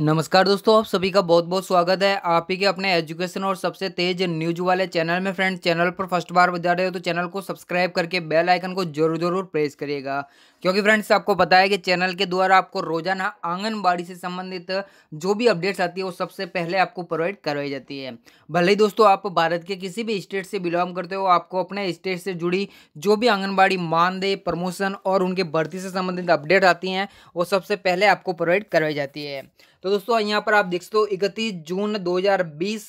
नमस्कार दोस्तों आप सभी का बहुत बहुत स्वागत है आप ही के अपने एजुकेशन और सबसे तेज न्यूज वाले चैनल में फ्रेंड्स चैनल पर फर्स्ट बार बजा रहे हो तो चैनल को सब्सक्राइब करके बेल आइकन को जरूर जरूर प्रेस करिएगा क्योंकि फ्रेंड्स आपको पता है कि चैनल के द्वारा आपको रोजाना आंगनबाड़ी से संबंधित जो भी अपडेट्स आती है वो सबसे पहले आपको प्रोवाइड करवाई जाती है भले ही दोस्तों आप भारत के किसी भी स्टेट से बिलोंग करते हो आपको अपने स्टेट से जुड़ी जो भी आंगनबाड़ी मानदेय प्रमोशन और उनके भर्ती से संबंधित अपडेट आती हैं वो सबसे पहले आपको प्रोवाइड करवाई जाती है तो दोस्तों यहाँ पर आप देख सकते हो इकतीस जून 2020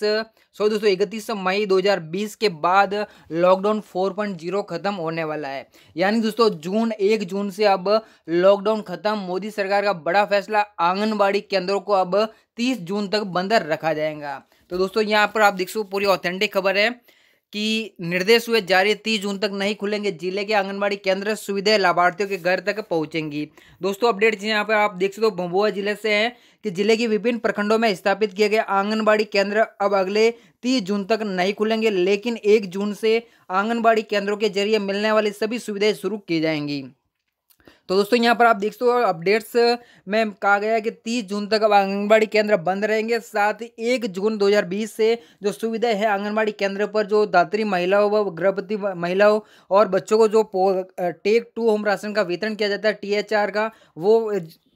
सॉरी दोस्तों इकतीस मई 2020 के बाद लॉकडाउन 4.0 खत्म होने वाला है यानी दोस्तों जून एक जून से अब लॉकडाउन खत्म मोदी सरकार का बड़ा फैसला आंगनबाड़ी केंद्रों को अब 30 जून तक बंद रखा जाएगा तो दोस्तों यहाँ पर आप देख सको पूरी ऑथेंटिक खबर है कि निर्देश हुए जारी तीस जून तक नहीं खुलेंगे जिले के आंगनबाड़ी केंद्र सुविधाएं लाभार्थियों के घर तक पहुंचेंगी दोस्तों अपडेट यहाँ पर आप देख सकते हो भंबुआ जिले से हैं कि जिले के विभिन्न प्रखंडों में स्थापित किए गए आंगनबाड़ी केंद्र अब अगले तीस जून तक नहीं खुलेंगे लेकिन एक जून से आंगनबाड़ी केंद्रों के जरिए मिलने वाली सभी सुविधाएँ शुरू की जाएंगी तो दोस्तों यहाँ पर आप देख सकते हो अपडेट्स में कहा गया है कि तीस जून तक अब आंगनबाड़ी केंद्र बंद रहेंगे साथ ही एक जून 2020 से जो सुविधा है आंगनबाड़ी केंद्र पर जो दात्री महिलाओं व गर्भवती महिलाओं और बच्चों को जो टेक टू होम राशन का वितरण किया जाता है टी का वो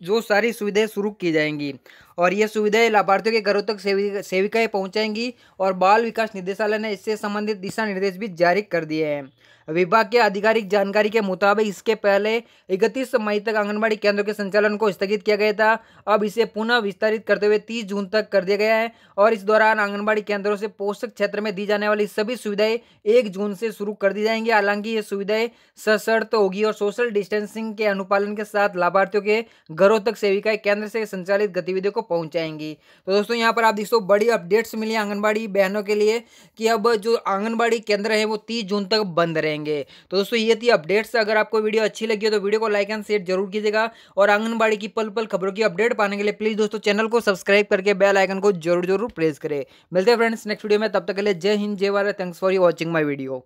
जो सारी सुविधाएं शुरू की जाएंगी और ये सुविधाएं लाभार्थियों के घरों तक सेविकाएं पहुंचाएंगी पहुँचाएंगी और बाल विकास निदेशालय ने इससे संबंधित दिशा निर्देश भी जारी कर दिए हैं विभाग के आधिकारिक जानकारी के मुताबिक इसके पहले इकतीस मई तक आंगनबाड़ी केंद्रों के संचालन को स्थगित किया गया था अब इसे पुनः विस्तारित करते हुए 30 जून तक कर दिया गया है और इस दौरान आंगनबाड़ी केंद्रों से पोषक क्षेत्र में दी जाने वाली सभी सुविधाएं एक जून से शुरू कर दी जाएंगी हालांकि ये सुविधाएं सशर्त होगी और सोशल डिस्टेंसिंग के अनुपालन के साथ लाभार्थियों के घरों घरों तक सेविकाएं केंद्र से संचालित गतिविधियों को पहुंचाएंगी तो दोस्तों यहाँ पर आप देख बड़ी अपडेट्स मिली आंगनबाड़ी बहनों के लिए कि अब जो आंगनबाड़ी केंद्र है वो तीस जून तक बंद रहेंगे तो दोस्तों ये थी अपडेट्स अगर आपको वीडियो अच्छी लगी हो तो वीडियो को लाइक एंड शेयर जरूर कीजिएगा और आंगनबाड़ी की पल पल खबरों की अपडेट पाने के लिए प्लीज़ दोस्तों चैनल को सब्सक्राइब करके बेल आइकन को जरूर जरूर प्रेस करें मिलते हैं फ्रेंड्स नेक्स्ट वीडियो में तब तक के लिए जय हिंद जय Bharat thanks for you watching my video